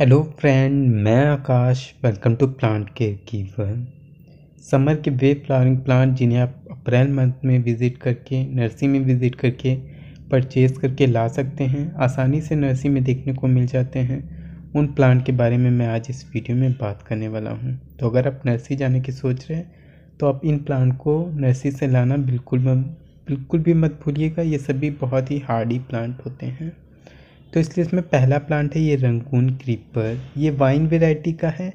hello friend मैं Akash welcome to plant care कीवर summer के वे फ्लावरिंग प्लांट जिन्हें आप अप्रैल मंथ में विज़िट करके नर्सरी में विज़िट करके परचेज़ करके ला सकते हैं आसानी से नर्सरी में देखने को मिल जाते हैं उन प्लांट के बारे में मैं आज इस वीडियो में बात करने वाला हूँ तो अगर आप नर्सरी जाने की सोच रहे हैं तो आप इन प्लांट को नर्सरी से लाना बिल्कुल मत बिल्कुल भी मत भूलिएगा ये सभी बहुत ही हार्डी प्लांट होते हैं तो इसलिए इसमें पहला प्लांट है ये रंगून क्रीपर ये वाइन वेराइटी का है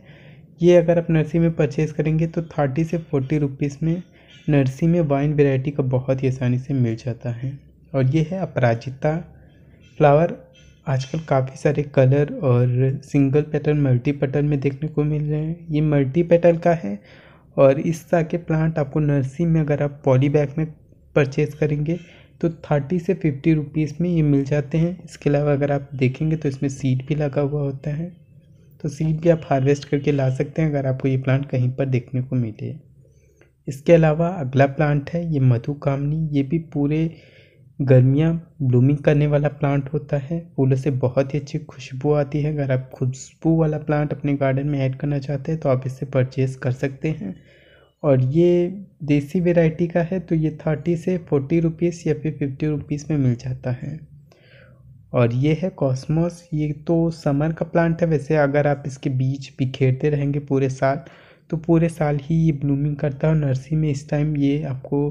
ये अगर आप नर्सरी में परचेज करेंगे तो थर्टी से फोर्टी रुपीज़ में नर्सरी में वाइन वेराइटी का बहुत ही आसानी से मिल जाता है और ये है अपराजिता फ्लावर आजकल काफ़ी सारे कलर और सिंगल पेटल मल्टी पेटल में देखने को मिल रहे हैं ये मल्टी पेटल का है और इस तरह के प्लांट आपको नर्सरी में अगर आप पॉली बैग में परचेज़ करेंगे तो थर्टी से फिफ्टी रुपीज़ में ये मिल जाते हैं इसके अलावा अगर आप देखेंगे तो इसमें सीड भी लगा हुआ होता है तो सीड भी आप हार्वेस्ट करके ला सकते हैं अगर आपको ये प्लांट कहीं पर देखने को मिले इसके अलावा अगला प्लांट है ये मधुकामनी ये भी पूरे गर्मियाँ ब्लूमिंग करने वाला प्लांट होता है फूलों से बहुत ही अच्छी खुशबू आती है अगर आप खुशबू वाला प्लांट अपने गार्डन में ऐड करना चाहते हैं तो आप इसे परचेज़ कर सकते हैं और ये देसी वेराइटी का है तो ये थर्टी से फोर्टी रुपीज़ या फिर फिफ्टी रुपीज़ में मिल जाता है और ये है कॉस्मोस ये तो समर का प्लांट है वैसे अगर आप इसके बीज बिखेरते रहेंगे पूरे साल तो पूरे साल ही ये ब्लूमिंग करता है और नर्सरी में इस टाइम ये आपको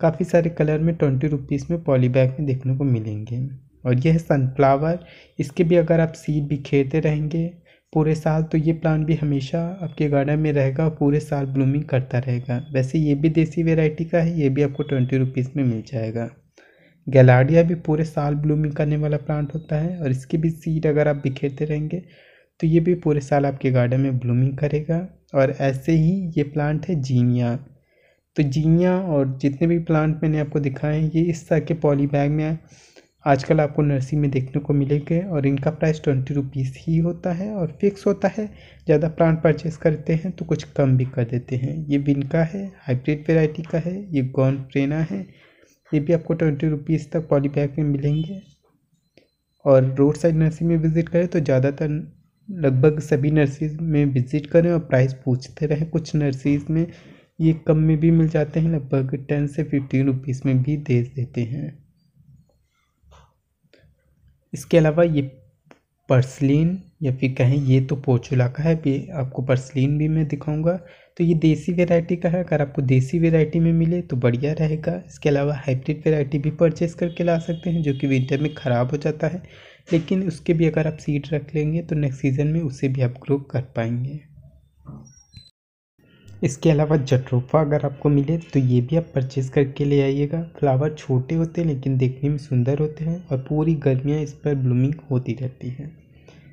काफ़ी सारे कलर में ट्वेंटी रुपीज़ में पॉलीबैग में देखने को मिलेंगे और यह है सनफ्लावर इसके भी अगर आप सीड बिखेरते रहेंगे पूरे साल तो ये प्लांट भी हमेशा आपके गार्डन में रहेगा और पूरे साल ब्लूमिंग करता रहेगा वैसे ये भी देसी वेराइटी का है ये भी आपको ट्वेंटी रुपीज़ में मिल जाएगा गैलाडिया भी पूरे साल ब्लूमिंग करने वाला प्लांट होता है और इसकी भी सीड अगर आप बिखेरते रहेंगे तो ये भी पूरे साल आपके गार्डन में ब्लूमिंग करेगा और ऐसे ही ये प्लांट है जीनिया तो जीनिया और जितने भी प्लांट मैंने आपको दिखाए हैं ये इस तरह के पॉली बैग में आजकल आपको नर्सरी में देखने को मिलेंगे और इनका प्राइस ट्वेंटी रुपीज़ ही होता है और फिक्स होता है ज़्यादा प्लांट परचेस करते हैं तो कुछ कम भी कर देते हैं ये बिनका है हाइब्रिड वेराइटी का है ये गॉन प्रेना है ये भी आपको ट्वेंटी रुपीज़ तक पॉलीबैग में मिलेंगे और रोड साइड नर्सरी में विज़िट करें तो ज़्यादातर लगभग सभी नर्सरीज में विज़िट करें और प्राइस पूछते रहें कुछ नर्सरीज में ये कम में भी मिल जाते हैं लगभग टेन से फिफ्टीन रुपीज़ में भी दे देते हैं इसके अलावा ये पर्सलिन या फिर कहें ये तो पोचुला का है भी आपको पर्सलिन भी मैं दिखाऊंगा तो ये देसी वेराइटी का है अगर आपको देसी वेराइटी में मिले तो बढ़िया रहेगा इसके अलावा हाइब्रिड वेराइटी भी परचेज़ करके ला सकते हैं जो कि विंटर में ख़राब हो जाता है लेकिन उसके भी अगर आप सीड रख लेंगे तो नेक्स्ट सीज़न में उसे भी आप ग्रो कर पाएंगे इसके अलावा जट्रोफा अगर आपको मिले तो ये भी आप परचेज़ करके ले आइएगा फ्लावर छोटे होते हैं लेकिन देखने में सुंदर होते हैं और पूरी गर्मियाँ इस पर ब्लूमिंग होती रहती है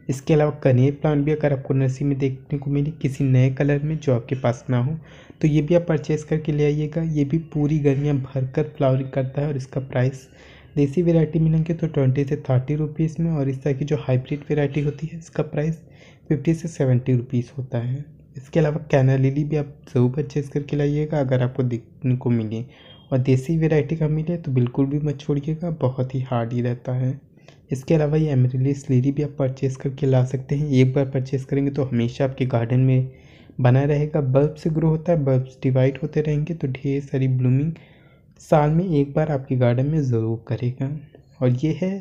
इसके अलावा कनेर प्लांट भी अगर आपको नर्सरी में देखने को मिले किसी नए कलर में जो आपके पास ना हो तो ये भी आप परचेज़ करके ले आइएगा ये भी पूरी गर्मियाँ भर कर फ्लावरिंग करता है और इसका प्राइस देसी वेराइटी मिलेंगे तो ट्वेंटी से थर्टी रुपीज़ में और इस तरह की जो हाइब्रिड वेराइटी होती है इसका प्राइस फिफ्टी से सेवेंटी रुपीज़ होता है इसके अलावा कैना लिली भी आप ज़रूर परचेज़ करके लाइएगा अगर आपको देखने को मिले और देसी वेराइटी का मिले तो बिल्कुल भी मत छोड़िएगा बहुत ही हार्ड ही रहता है इसके अलावा ये एमरिलिस लिली भी आप परचेज़ करके ला सकते हैं एक बार परचेज़ करेंगे तो हमेशा आपके गार्डन में बना रहेगा बल्ब से ग्रो होता है बल्ब डिवाइड होते रहेंगे तो ढेर सारी ब्लूमिंग साल में एक बार आपके गार्डन में ज़रूर करेगा और ये है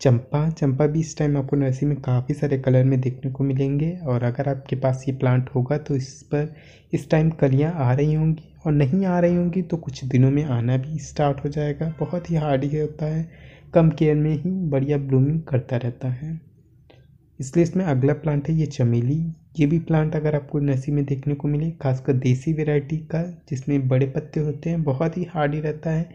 चंपा चंपा भी इस टाइम आपको नर्सरी में काफ़ी सारे कलर में देखने को मिलेंगे और अगर आपके पास ये प्लांट होगा तो इस पर इस टाइम कलियाँ आ रही होंगी और नहीं आ रही होंगी तो कुछ दिनों में आना भी स्टार्ट हो जाएगा बहुत ही हार्ड होता है कम केयर में ही बढ़िया ब्लूमिंग करता रहता है इसलिए इसमें अगला प्लांट है ये चमेली ये भी प्लांट अगर आपको नर्सरी में देखने को मिले खासकर देसी वेराइटी का जिसमें बड़े पत्ते होते हैं बहुत ही हार्डी रहता है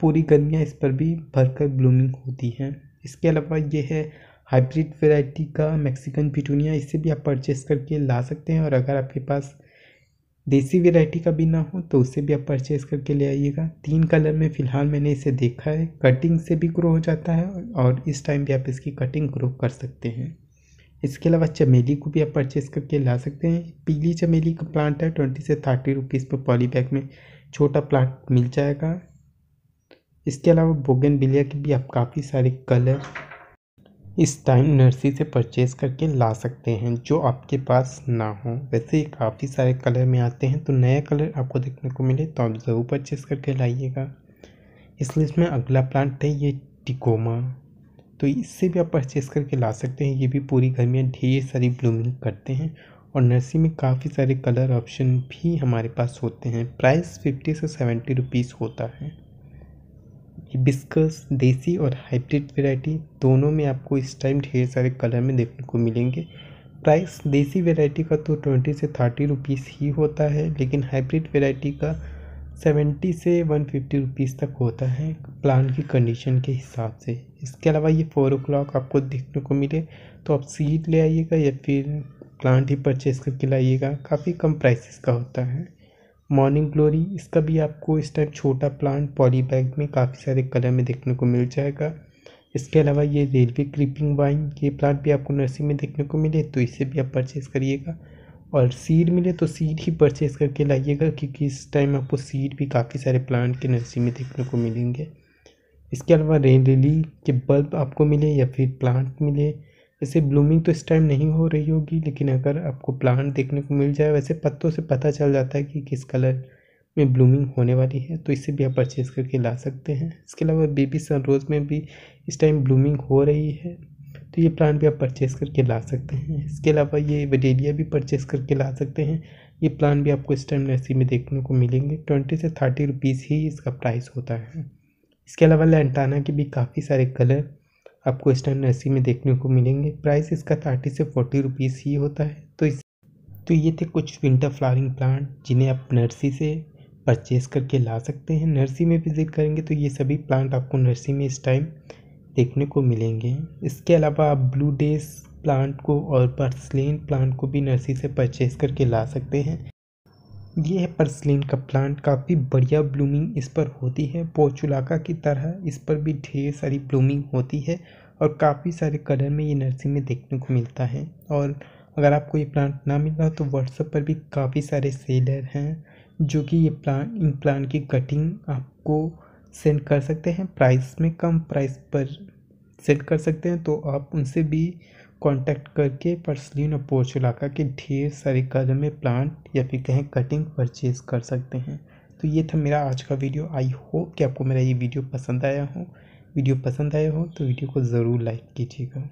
पूरी गर्मियाँ इस पर भी भरकर ब्लूमिंग होती हैं इसके अलावा ये है हाइब्रिड वेराइटी का मैक्सिकन पिटूनिया इसे भी आप परचेस करके ला सकते हैं और अगर आपके पास देसी वेराइटी का भी ना हो तो उसे भी आप परचेस करके ले आइएगा तीन कलर में फ़िलहाल मैंने इसे देखा है कटिंग से भी ग्रो हो जाता है और इस टाइम भी आप इसकी कटिंग ग्रो कर सकते हैं इसके अलावा चमेली को भी आप परचेस करके ला सकते हैं पीली चमेली का प्लांट है ट्वेंटी से थर्टी रुपीज़ पर पॉलीबैग में छोटा प्लांट मिल जाएगा इसके अलावा बोगन बिलिया की भी आप काफ़ी सारे कलर इस टाइम नर्सरी से परचेज़ करके ला सकते हैं जो आपके पास ना हो वैसे काफ़ी सारे कलर में आते हैं तो नया कलर आपको देखने को मिले तो आप ज़रूर परचेज़ करके लाइएगा इस लिस्ट में अगला प्लांट है ये टिकोमा तो इससे भी आप परचेज़ करके ला सकते हैं ये भी पूरी गर्मियाँ ढेर सारी ब्लूमिंग करते हैं और नर्सरी में काफ़ी सारे कलर ऑप्शन भी हमारे पास होते हैं प्राइस फिफ्टी से सेवेंटी रुपीज़ होता है हिबिस्कस देसी और हाइब्रिड वेराइटी दोनों में आपको इस टाइम ढेर सारे कलर में देखने को मिलेंगे प्राइस देसी वेराइटी का तो ट्वेंटी से थर्टी रुपीज़ ही होता है लेकिन हाइब्रिड वेराइटी का सेवेंटी से वन फिफ्टी रुपीज़ तक होता है प्लान की कंडीशन के हिसाब से इसके अलावा ये फ़ोर ओ क्लॉक आपको देखने को मिले तो आप सीड ले आइएगा या फिर प्लांट ही परचेज़ करके लाइएगा काफ़ी कम प्राइसेस का होता है मॉर्निंग ग्लोरी इसका भी आपको इस टाइम छोटा प्लांट पॉली बैग में काफ़ी सारे कलर में देखने को मिल जाएगा इसके अलावा ये रेलवे क्रीपिंग वाइन ये प्लांट भी आपको नर्सरी में देखने को मिले तो इसे भी आप परचेज़ करिएगा और सीड मिले तो सीड ही परचेज़ करके लाइएगा क्योंकि इस टाइम आपको सीड भी काफ़ी सारे प्लांट के नर्सरी में देखने को मिलेंगे इसके अलावा रेन लिली के बल्ब आपको मिले या फिर प्लांट मिले वैसे ब्लूमिंग तो इस टाइम नहीं हो रही होगी लेकिन अगर आपको प्लांट देखने को मिल जाए वैसे पत्तों से पता चल जाता है कि किस कलर में ब्लूमिंग होने वाली है तो इसे भी आप परचेज़ करके ला सकते हैं इसके अलावा बेबी सनरोज़ में भी इस टाइम ब्लूमिंग हो रही है तो ये प्लांट भी आप परचेज़ करके ला सकते हैं इसके अलावा ये वडेलिया भी परचेज़ करके ला सकते हैं ये प्लांट भी आपको इस टाइम नर्सरी में देखने को मिलेंगे ट्वेंटी से थर्टी रुपीज़ ही इसका प्राइस होता है इसके अलावा लेंटाना के भी काफ़ी सारे कलर आपको इस टाइम नर्सरी में देखने को मिलेंगे प्राइस इसका थर्टी से फोर्टी रुपीज़ ही होता है तो इस तो ये थे कुछ विंटर फ्लावरिंग प्लांट जिन्हें आप नर्सी से परचेस करके ला सकते हैं नर्सी में विज़िट करेंगे तो ये सभी प्लांट आपको नर्सरी में इस टाइम देखने को मिलेंगे इसके अलावा आप ब्लू डेस प्लांट को और पर्सलिन प्लांट को भी नर्सरी से परचेज करके ला सकते हैं ये है का प्लांट काफ़ी बढ़िया ब्लूमिंग इस पर होती है पोचुलाका की तरह इस पर भी ढेर सारी ब्लूमिंग होती है और काफ़ी सारे कलर में ये नर्सरी में देखने को मिलता है और अगर आपको ये प्लांट ना मिल रहा तो व्हाट्सअप पर भी काफ़ी सारे सेलर हैं जो कि ये प्लांट इन प्लांट की कटिंग आपको सेंड कर सकते हैं प्राइस में कम प्राइस पर सेंड कर सकते हैं तो आप उनसे भी कांटेक्ट करके पर्सलिन और इलाका के ढेर सारे कदम में प्लांट या फिर कहें कटिंग परचेज़ कर सकते हैं तो ये था मेरा आज का वीडियो आई होप कि आपको मेरा ये वीडियो पसंद आया हो वीडियो पसंद आया हो तो वीडियो को ज़रूर लाइक कीजिएगा